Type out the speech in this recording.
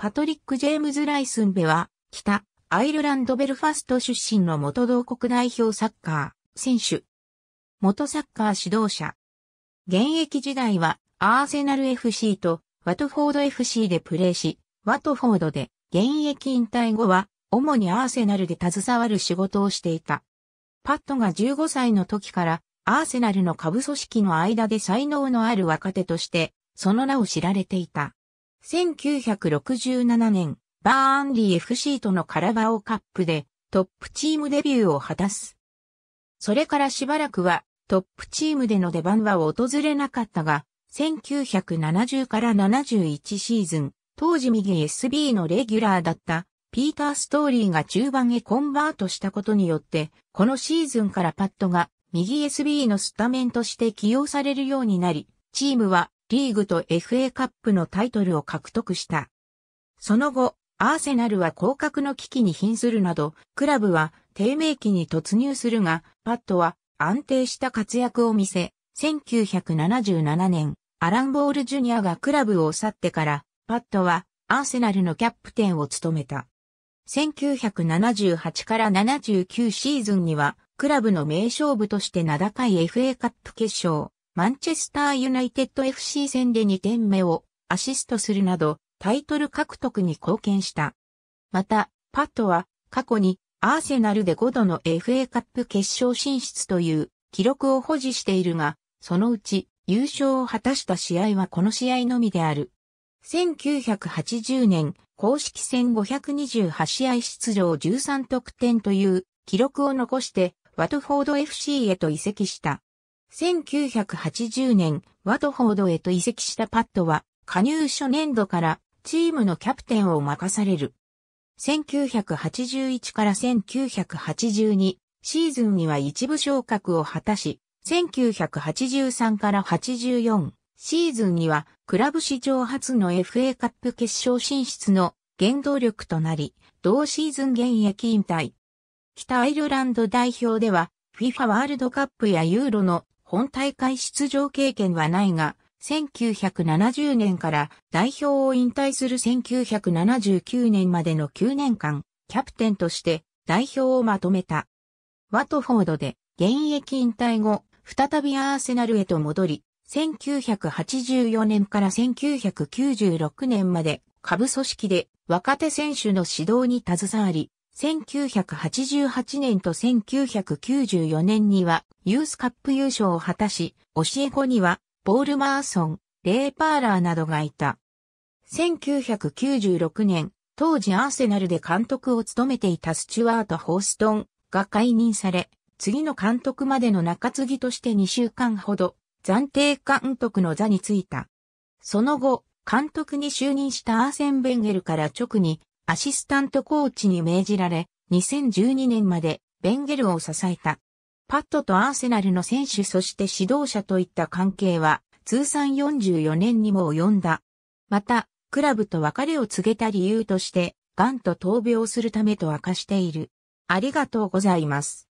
パトリック・ジェームズ・ライスンベは、北、アイルランド・ベルファスト出身の元同国代表サッカー、選手。元サッカー指導者。現役時代は、アーセナル FC と、ワトフォード FC でプレーし、ワトフォードで、現役引退後は、主にアーセナルで携わる仕事をしていた。パットが15歳の時から、アーセナルの下部組織の間で才能のある若手として、その名を知られていた。1967年、バーンリー FC とのカラバオカップでトップチームデビューを果たす。それからしばらくはトップチームでの出番は訪れなかったが、1970から71シーズン、当時右 SB のレギュラーだったピーター・ストーリーが中盤へコンバートしたことによって、このシーズンからパッドが右 SB のスタメンとして起用されるようになり、チームはリーグと FA カップのタイトルを獲得した。その後、アーセナルは降格の危機に瀕するなど、クラブは低迷期に突入するが、パットは安定した活躍を見せ、1977年、アラン・ボール・ジュニアがクラブを去ってから、パットはアーセナルのキャプテンを務めた。1978から79シーズンには、クラブの名勝負として名高い FA カップ決勝、マンチェスターユナイテッド FC 戦で2点目をアシストするなどタイトル獲得に貢献した。また、パットは過去にアーセナルで5度の FA カップ決勝進出という記録を保持しているが、そのうち優勝を果たした試合はこの試合のみである。1980年、公式戦528試合出場13得点という記録を残して、ワトフォード FC へと移籍した。1980年、ワトフォードへと移籍したパットは、加入初年度からチームのキャプテンを任される。1981から1982シーズンには一部昇格を果たし、1983から84シーズンにはクラブ史上初の FA カップ決勝進出の原動力となり、同シーズン現役引退。北アイルランド代表では FIFA ワールドカップやユーロの本大会出場経験はないが、1970年から代表を引退する1979年までの9年間、キャプテンとして代表をまとめた。ワトフォードで現役引退後、再びアーセナルへと戻り、1984年から1996年まで下部組織で若手選手の指導に携わり、1988年と1994年にはユースカップ優勝を果たし、教え子にはボールマーソン、レイパーラーなどがいた。1996年、当時アーセナルで監督を務めていたスチュワート・ホーストンが解任され、次の監督までの中継ぎとして2週間ほど暫定監督の座に就いた。その後、監督に就任したアーセン・ベンゲルから直にアシスタントコーチに命じられ、2012年までベンゲルを支えた。パットとアーセナルの選手そして指導者といった関係は通算44年にも及んだ。また、クラブと別れを告げた理由として、癌と闘病するためと明かしている。ありがとうございます。